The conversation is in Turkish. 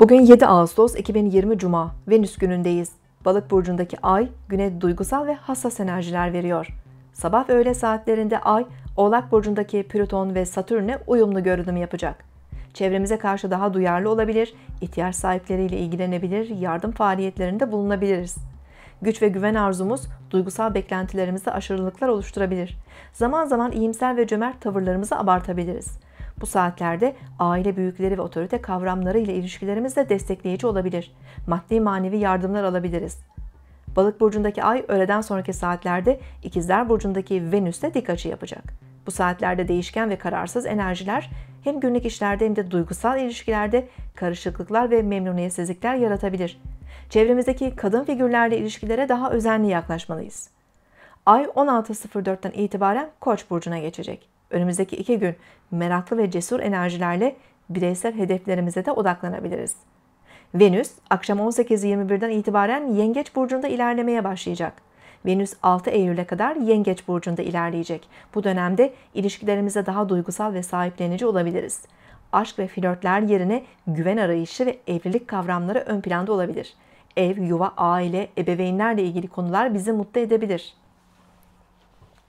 Bugün 7 Ağustos 2020 Cuma, Venüs günündeyiz. Balık burcundaki ay güne duygusal ve hassas enerjiler veriyor. Sabah ve öğle saatlerinde ay Oğlak burcundaki Plüton ve Satürn'e uyumlu görünüm yapacak. Çevremize karşı daha duyarlı olabilir, ihtiyaç sahipleriyle ilgilenebilir, yardım faaliyetlerinde bulunabiliriz. Güç ve güven arzumuz duygusal beklentilerimizde aşırılıklar oluşturabilir. Zaman zaman iyimser ve cömert tavırlarımızı abartabiliriz. Bu saatlerde aile büyükleri ve otorite kavramları ile ilişkilerimiz destekleyici olabilir. Maddi manevi yardımlar alabiliriz. Balık burcundaki ay öğleden sonraki saatlerde ikizler burcundaki Venüs'te dik açı yapacak. Bu saatlerde değişken ve kararsız enerjiler hem günlük işlerde hem de duygusal ilişkilerde karışıklıklar ve memnuniyetsizlikler yaratabilir. Çevremizdeki kadın figürlerle ilişkilere daha özenli yaklaşmalıyız. Ay 16.04'ten itibaren Koç burcuna geçecek. Önümüzdeki iki gün meraklı ve cesur enerjilerle bireysel hedeflerimize de odaklanabiliriz. Venüs akşam 18.21'den itibaren Yengeç burcunda ilerlemeye başlayacak. Venüs 6 Eylül'e kadar Yengeç burcunda ilerleyecek. Bu dönemde ilişkilerimize daha duygusal ve sahiplenici olabiliriz. Aşk ve flörtler yerine güven arayışı ve evlilik kavramları ön planda olabilir. Ev, yuva, aile, ebeveynlerle ilgili konular bizi mutlu edebilir.